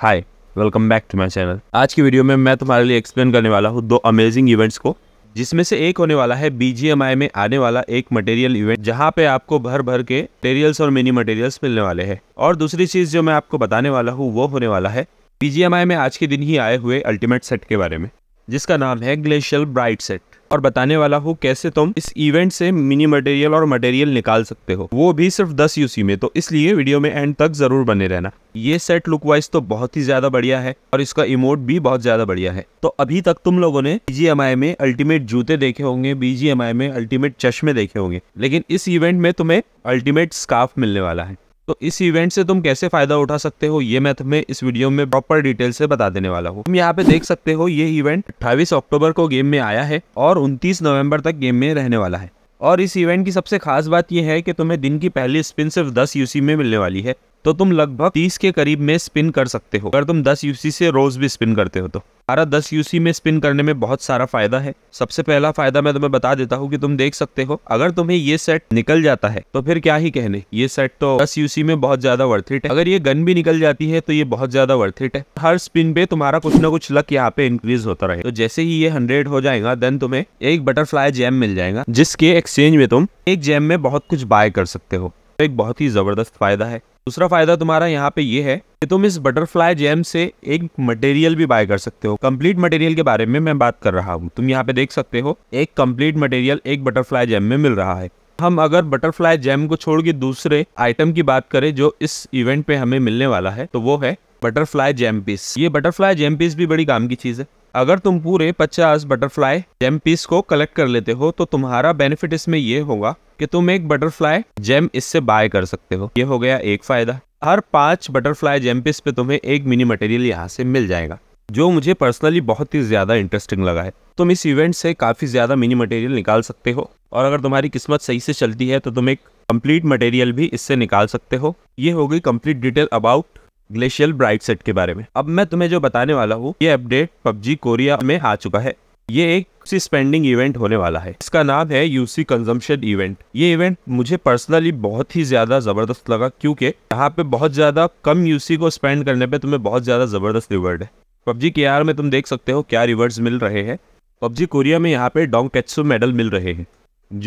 hi welcome back to my channel आज की video में मैं तुम्हारे लिए एक्सप्लेन करने वाला हूँ दो अमेजिंग इवेंट्स को जिसमें से एक होने वाला है बीजीएमआई में आने वाला एक मटेरियल इवेंट जहाँ पे आपको भर भर के मटेरियल्स और मिनी मटेरियल्स मिलने वाले हैं और दूसरी चीज जो मैं आपको बताने वाला हूँ वो होने वाला है बीजीएमआई में आज के दिन ही आए हुए अल्टीमेट सेट के बारे में जिसका नाम है ग्लेशियल ब्राइट सेट और बताने वाला हूँ कैसे तुम इस इवेंट से मिनी मटेरियल और मटेरियल निकाल सकते हो वो भी सिर्फ दस यूसी में तो इसलिए वीडियो में एंड तक जरूर बने रहना ये सेट लुक वाइज तो बहुत ही ज्यादा बढ़िया है और इसका इमोट भी बहुत ज्यादा बढ़िया है तो अभी तक तुम लोगों ने बीजीएमआई में अल्टीमेट जूते देखे होंगे बीजीएमआई में अल्टीमेट चश्मे देखे होंगे लेकिन इस इवेंट में तुम्हें अल्टीमेट स्काफ मिलने वाला है तो इस इवेंट से तुम कैसे फायदा उठा सकते हो ये मैं तुम्हें इस वीडियो में प्रॉपर डिटेल से बता देने वाला हूँ तुम यहाँ पे देख सकते हो ये इवेंट अट्ठाईस अक्टूबर को गेम में आया है और उनतीस नवंबर तक गेम में रहने वाला है और इस इवेंट की सबसे खास बात यह है कि तुम्हें दिन की पहली स्पिन सिर्फ 10 यूसी में मिलने वाली है तो तुम लगभग 30 के करीब में स्पिन कर सकते हो अगर तुम 10 यूसी से रोज भी स्पिन करते हो तो हमारा 10 यूसी में स्पिन करने में बहुत सारा फायदा है सबसे पहला फायदा मैं तुम्हें बता देता हूँ कि तुम देख सकते हो अगर तुम्हें ये सेट निकल जाता है तो फिर क्या ही कहने ये सेट तो 10 यूसी में बहुत ज्यादा वर्थिट है अगर ये गन भी निकल जाती है तो ये बहुत ज्यादा वर्थिट है हर स्पिन पे तुम्हारा कुछ ना कुछ लक यहाँ पे इंक्रीज होता रहे तो जैसे ही ये हंड्रेड हो जाएगा देन तुम्हें एक बटरफ्लाई जैम मिल जाएगा जिसके एक्सचेंज में तुम एक जैम में बहुत कुछ बाय कर सकते हो तो एक बहुत ही ज़बरदस्त फ़ायदा है दूसरा फ़ायदा तुम्हारा यहाँ पे ये है कि तुम इस बटरफ्लाई जैम से एक मटेरियल भी बाय कर सकते हो कंप्लीट मटेरियल के बारे में मैं बात कर रहा हूँ तुम यहाँ पे देख सकते हो एक कंप्लीट मटेरियल एक बटरफ्लाई जैम में मिल रहा है हम अगर बटरफ्लाई जैम को छोड़ के दूसरे आइटम की बात करें जो इस इवेंट पे हमें मिलने वाला है तो वो है बटरफ्लाई जेम पीस ये बटरफ्लाई जेम पीस भी बड़ी काम की चीज़ है अगर तुम पूरे 50 बटरफ्लाई जेम पीस को कलेक्ट कर लेते हो तो तुम्हारा बेनिफिट इसमें ये होगा कि तुम एक बटरफ्लाई जेम इससे बाय कर सकते हो ये हो गया एक फायदा हर पांच बटरफ्लाई जेम पीस पे तुम्हें एक मिनी मटेरियल यहाँ से मिल जाएगा जो मुझे पर्सनली बहुत ही ज़्यादा इंटरेस्टिंग लगा है तुम इस इवेंट से काफ़ी ज़्यादा मिनी मटेरियल निकाल सकते हो और अगर तुम्हारी किस्मत सही से चलती है तो तुम एक कंप्लीट मटेरियल भी इससे निकाल सकते हो ये हो गई complete detail about glacial bright set के बारे में अब मैं तुम्हें जो बताने वाला हूँ ये अपडेट पबजी कोरिया में आ चुका है ये एक स्पेंडिंग इवेंट होने वाला है इसका नाम है यूसी कंजम्पशन इवेंट ये इवेंट मुझे पर्सनली बहुत ही ज्यादा जबरदस्त लगा क्योंकि यहाँ पे बहुत ज्यादा कम यूसी को स्पेंड करने पे तुम्हें बहुत ज्यादा जबरदस्त रिवर्ड है पबजी के आर में तुम देख सकते हो क्या रिवर्ड्स मिल रहे हैं पबजी कोरिया में यहाँ पे डोंग कैचो मेडल मिल रहे हैं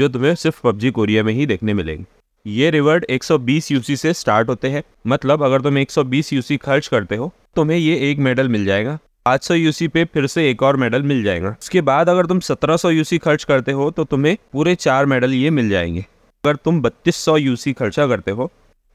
जो तुम्हें सिर्फ पबजी कोरिया में ही देखने मिलेंगे ये रिवर्ड 120 यूसी से स्टार्ट होते हैं मतलब अगर तुम 120 यूसी खर्च करते हो तुम्हें ये एक मेडल मिल जाएगा 500 यूसी पे फिर से एक और मेडल मिल जाएगा उसके बाद अगर तुम 1700 यूसी खर्च करते हो तो तुम्हें पूरे चार मेडल ये मिल जाएंगे अगर तुम 3200 यूसी खर्चा करते हो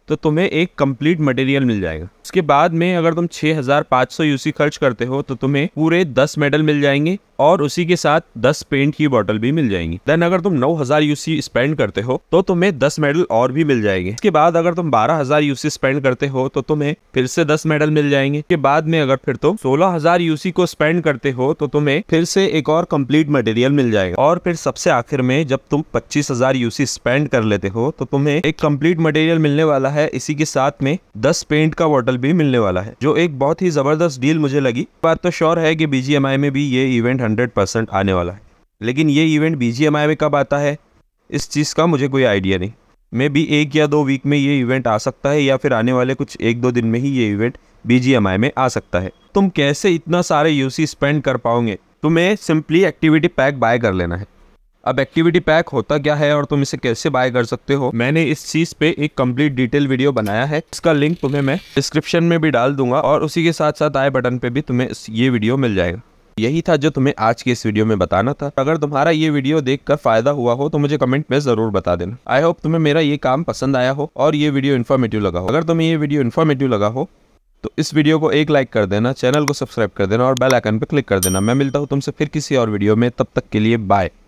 तो तुम्हें एक कंप्लीट मटेरियल मिल जाएगा उसके बाद में अगर तुम 6500 यूसी खर्च करते हो तो तुम्हें पूरे 10 मेडल मिल जाएंगे और उसी के साथ 10 पेंट की बॉटल भी मिल जाएंगी देन अगर तुम 9000 यूसी स्पेंड करते हो तो तुम्हें 10 मेडल और भी मिल जाएंगे इसके बाद अगर तुम 12000 यूसी स्पेंड करते हो तो तुम्हें फिर से 10 मेडल मिल जाएंगे के बाद में अगर फिर तुम 16000 यूसी को स्पेंड करते हो तो तुम्हें फिर से एक और कम्प्लीट मटेरियल मिल जाएगा और फिर सबसे आखिर में जब तुम पच्चीस हजार यूसी स्पेंड कर लेते हो तो तुम्हें एक कम्प्लीट मटेरियल मिलने वाला है इसी के साथ में दस पेंट का बॉटल भी मिलने वाला है जो एक बहुत ही जबरदस्त डील मुझे लगी बात तो श्योर है की बीजीएमआई में भी ये इवेंट हंड्रेड परसेंट आने वाला है लेकिन ये इवेंट बी में कब आता है इस चीज़ का मुझे कोई आइडिया नहीं मे भी एक या दो वीक में ये इवेंट आ सकता है या फिर आने वाले कुछ एक दो दिन में ही ये इवेंट बी में आ सकता है तुम कैसे इतना सारे यूसी स्पेंड कर पाओगे तुम्हें सिंपली एक्टिविटी पैक बाय कर लेना है अब एक्टिविटी पैक होता क्या है और तुम इसे कैसे बाय कर सकते हो मैंने इस चीज पे एक कंप्लीट डिटेल वीडियो बनाया है इसका लिंक तुम्हें मैं डिस्क्रिप्शन में भी डाल दूंगा और उसी के साथ साथ आई बटन पे भी तुम्हें ये वीडियो मिल जाएगा यही था जो तुम्हें आज की इस वीडियो में बताना था अगर तुम्हारा ये वीडियो देखकर फायदा हुआ हो तो मुझे कमेंट में जरूर बता देना आई होप तुम्हें मेरा ये काम पसंद आया हो और ये वीडियो इन्फॉर्मेटिव लगा हो अगर तुम्हें ये वीडियो इन्फॉर्मेटिव लगा हो तो इस वीडियो को एक लाइक कर देना चैनल को सब्सक्राइब कर देना और बेल आइकन पर क्लिक कर देना मैं मिलता हूँ तुमसे फिर किसी और वीडियो में तब तक के लिए बाय